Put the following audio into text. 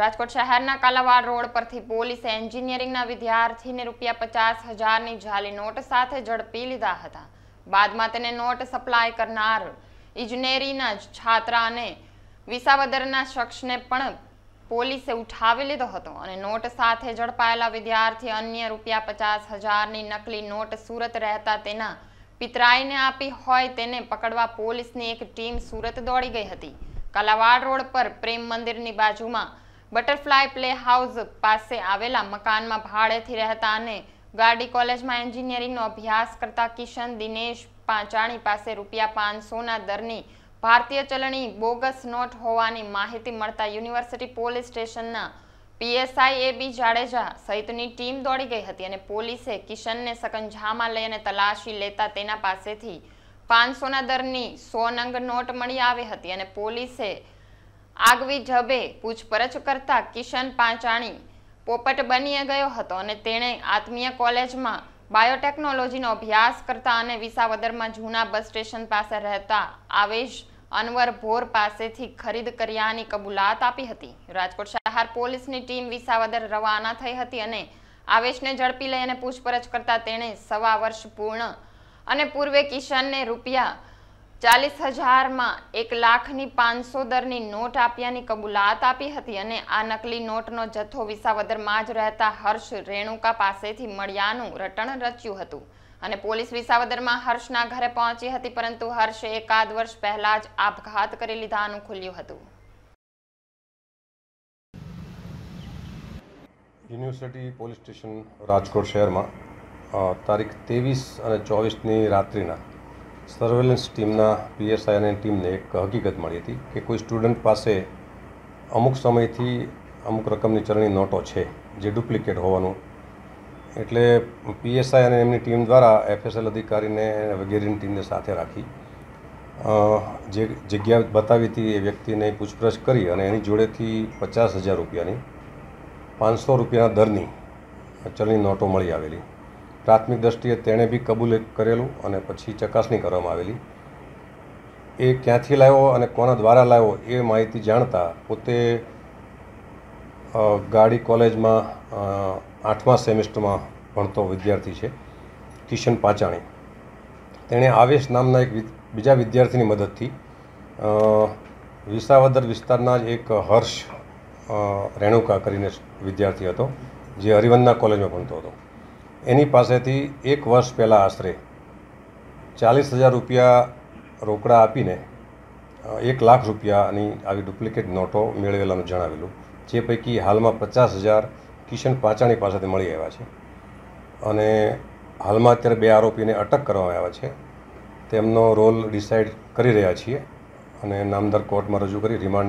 રાજકોટ શહેરના કાલાવાડ રોડ પરથી પોલીસે એન્જિનિયરિંગના વિદ્યાર્થીને રૂપિયા પચાસ હજારની જાલી નોટ સાથે ઝડપી લીધા હતા બાદમાં તેને નોટ સપ્લાય કરનાર ઇજનેરીના છાત્રા અને વિસાવદરના શખ્સને પણ પોલીસે ઉઠાવી લીધો હતો અને નોટ સાથે ઝડપાયેલા વિદ્યાર્થી અન્ય રૂપિયા પચાસ હજારની નકલી નોટ સુરત રહેતા તેના પિતરાઈને આપી હોય તેને પકડવા પોલીસની એક ટીમ સુરત દોડી ગઈ હતી કાલાવાડ રોડ પર પ્રેમ મંદિરની બાજુમાં બટરફ્લાય પ્લે હાઉસ પાસે આવેલા મકાનમાં ભાડેથી રહેતા અને ગાડી કોલેજમાં એન્જિનિયરિંગનો અભ્યાસ કરતા કિશન દિનેશ પાંચાણી પાસે રૂપિયા પાંચસોના દરની ભારતીય ચલણી બોગસ નોટ હોવાની માહિતી મળતા યુનિવર્સિટી પોલીસ સ્ટેશનના પીએસઆઈ એ બી જાડેજા સહિતની ટીમ દોડી ગઈ હતી અને પોલીસે કિશનને સકંજામાં લઈ અને તલાશી લેતા તેના પાસેથી પાંચસોના દરની સોનંગ નોટ મળી આવી હતી અને પોલીસે આગવી ઢબે પૂછપરછ કરતા કિશન પાંચાણી પોપટ બની ગયો હતો અને તેણે આત્મીય કોલેજમાં બાયોટેકનોલોજીનો અભ્યાસ કરતા અને વિસાવદરમાં જૂના બસ સ્ટેશન પાસે રહેતા આવેશ અનવર ભોર પાસેથી ખરીદ કર્યાની કબૂલાત આપી હતી રાજકોટ શહેર પોલીસની ટીમ વિસાવદર રવાના થઈ હતી અને આવેશને ઝડપી લઈ અને પૂછપરછ કરતા તેણે સવા વર્ષ પૂર્ણ અને પૂર્વે કિશનને રૂપિયા ચાલીસ હજારમાં એક લાખની પાંચસો દરની નોટ આપ્યાની કબૂલાત આપી હતી અને આ નકલી નોટનો જથ્થો વિસાવદરમાં જ રહેતા હર્ષ રેણુકા પાસેથી મળ્યાનું રટણ રચ્યું હતું અને પોલીસ વિસાવદરમાં હર્ષના ઘરે પહોંચી હતી પરંતુ હર્ષે એકાદ વર્ષ પહેલા જ આપઘાત કરી લીધાનું ખુલ્યું હતું યુનિવર્સિટી પોલીસ સ્ટેશન રાજકોટ શહેરમાં તારીખ ત્રેવીસ અને ચોવીસની રાત્રિના સર્વેલન્સ ટીમના પીએસઆઈ ટીમને એક હકીકત મળી હતી કે કોઈ સ્ટુડન્ટ પાસે અમુક સમયથી અમુક રકમની ચલણી નોટો છે જે ડુપ્લિકેટ હોવાનું એટલે પીએસઆઈ અને એમની ટીમ દ્વારા એફએસએલ અધિકારીને વગેરેની ટીમને સાથે રાખી જે જગ્યા બતાવી હતી એ વ્યક્તિને પૂછપરછ કરી અને એની જોડેથી પચાસ હજાર રૂપિયાની પાંચસો રૂપિયાના દરની ચલણી નોટો મળી આવેલી પ્રાથમિક દૃષ્ટિએ તેણે બી કબૂલ કરેલું અને પછી ચકાસણી કરવામાં આવેલી એ ક્યાંથી લાવ્યો અને કોના દ્વારા લાવ્યો એ માહિતી જાણતા પોતે ગાડી કોલેજમાં આઠમા સેમિસ્ટરમાં ભણતો વિદ્યાર્થી છે કિશન પાચાણી તેણે આવેશ નામના એક બીજા વિદ્યાર્થીની મદદથી વિસાવદર વિસ્તારના જ એક હર્ષ રેણુકા કરીને વિદ્યાર્થી હતો જે હરિવંદના કોલેજમાં ભણતો હતો એની પાસેથી એક વર્ષ પહેલાં આશરે ચાલીસ હજાર રૂપિયા રોકડા આપીને એક લાખ રૂપિયાની આવી ડુપ્લિકેટ નોટો મેળવેલાનું જણાવેલું જે પૈકી હાલમાં પચાસ હજાર કિશન પાચાણી પાસેથી મળી આવ્યા છે અને હાલમાં અત્યારે બે આરોપીને અટક કરવામાં આવ્યા છે તેમનો રોલ ડિસાઇડ કરી રહ્યા છીએ અને નામદાર કોર્ટમાં રજૂ કરી રિમાન્ડ